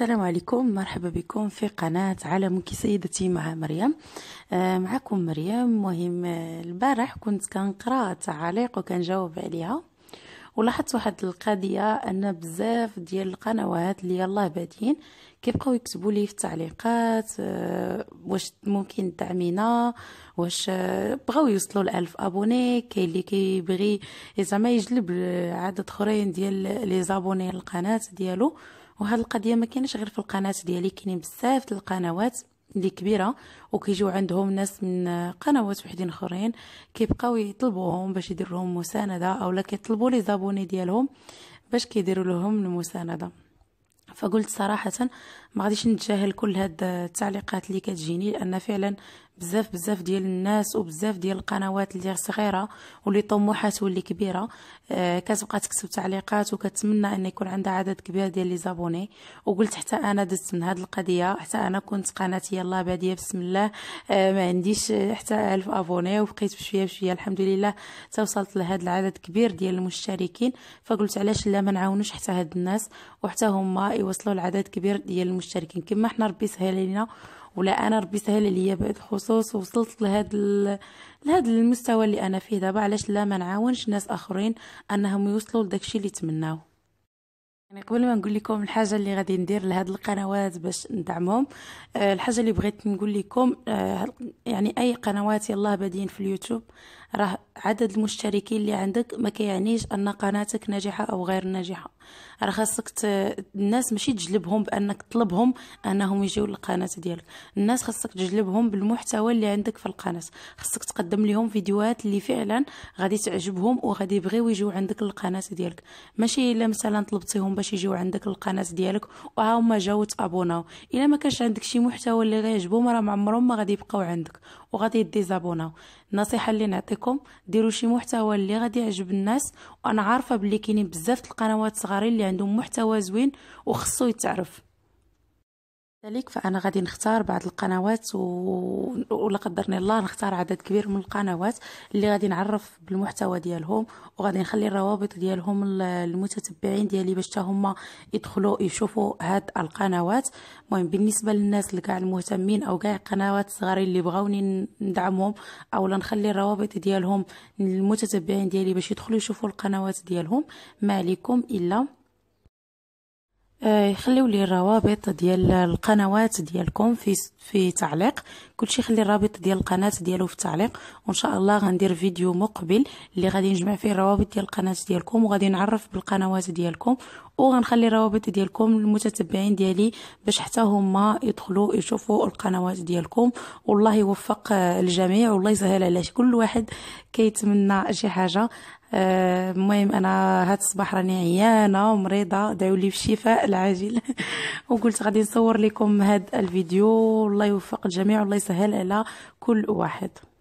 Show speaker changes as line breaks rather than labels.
السلام عليكم مرحبا بكم في قناة عالمك سيدتي مع مريم آه، معكم مريم مهم آه، البارح كنت كنقرا تعاليق وكنجاوب عليها ولاحظت واحد القضية أن بزاف ديال القنوات اللي الله بادين كيبقاو يكتبوا لي في التعليقات آه، واش ممكن تدعمينا واش بغاو يوصلوا لألف أبوني كاين اللي كيبغي زعما يجلب عدد خرين ديال لي زابوني القناة ديالو وهاد القضيه ما كاينش غير في القناه ديالي كاينين بزاف القنوات اللي كبيره وكيجيو عندهم ناس من قنوات وحدين اخرين كيبقاو يطلبوهم باش يديروا لهم مسانده اولا كيطلبوا لي زابوني ديالهم باش كيديروا لهم المسانده فقلت صراحه ما غاديش نتجاهل كل هاد التعليقات اللي كتجيني لان فعلا بزاف بزاف ديال الناس وبزاف ديال القنوات اللي صغيره واللي طموحات واللي كبيره آه، كتبقى تكتب تعليقات وكتمنى ان يكون عندها عدد كبير ديال لي زابوني وقلت حتى انا دزت من هذه القضيه حتى انا كنت قناتي يلا باديه بسم الله آه، ما عنديش حتى ألف ابوني وبقيت بشويه بشويه الحمد لله توصلت لهذا العدد كبير ديال المشتركين فقلت علاش لا ما نعاونوش حتى هاد الناس وحتى هما يوصلوا لعدد كبير ديال المشتركين كما حنا ربي سهل لينا ولا انا ربي سهل ليا بهاد الخصوص وصلت لهاد لهذا لهاد المستوى اللي انا فيه دابا علاش لا ما نعاونش ناس اخرين انهم يوصلوا لداكشي اللي تمناو يعني قبل ما نقول لكم الحاجه اللي غادي ندير لهاد القنوات باش ندعمهم آه، الحاجه اللي بغيت نقول لكم آه، يعني اي قنوات يلاه بادين في اليوتيوب راه عدد المشتركين اللي عندك ما كيعنيش ان قناتك ناجحه او غير ناجحه راه خاصك ت... الناس ماشي تجلبهم بانك تطلبهم انهم يجيو للقناه ديالك الناس خاصك تجلبهم بالمحتوى اللي عندك في القناه خاصك تقدم لهم فيديوهات اللي فعلا غادي تعجبهم وغادي يبغيو يجيو عندك للقناه ديالك ماشي الا مثلا طلبتيهم باش يجيو عندك للقناه ديالك وها هما جاو تابوناو الا ما كانش عندك شي محتوى اللي غيعجبهم راه ما عمرهم ما غادي يبقاو عندك وغادي يديزابوناو النصيحه اللي نعطيكم ديروا شي محتوى اللي غادي يعجب الناس وانا عارفه بلي كاينين بزاف القنوات صغارين اللي عندهم محتوى زوين وخصو يتعرف ذلك فانا غادي نختار بعض القنوات ولا قدرني الله نختار عدد كبير من القنوات اللي غادي نعرف بالمحتوى ديالهم وغادي نخلي الروابط ديالهم للمتتبعين ديالي باش حتى هما يدخلوا يشوفوا هاد القنوات المهم بالنسبه للناس اللي كاع المهتمين او كاع قنوات صغارين اللي بغاوني ندعمهم اولا نخلي الروابط ديالهم للمتتبعين ديالي باش يدخلوا يشوفوا القنوات ديالهم ما عليكم الا آه، يخليو لي الروابط ديال القنوات ديالكم في في تعليق كلشي خلي الرابط ديال القناه ديالو في التعليق وان شاء الله غندير فيديو مقبل اللي غادي نجمع فيه الروابط ديال القناه ديالكم وغادي نعرف بالقنوات ديالكم وغنخلي الروابط ديالكم للمتتبعين ديالي باش حتى هما يدخلوا يشوفوا القنوات ديالكم والله يوفق آه، الجميع والله يسهل على كل واحد كيتمنى شي حاجه آه، المهم انا هاد الصباح راني عيانه ومريضه لي بالشفاء العاجل وقلت غادي نصور لكم هاد الفيديو الله يوفق الجميع والله يسهل على كل واحد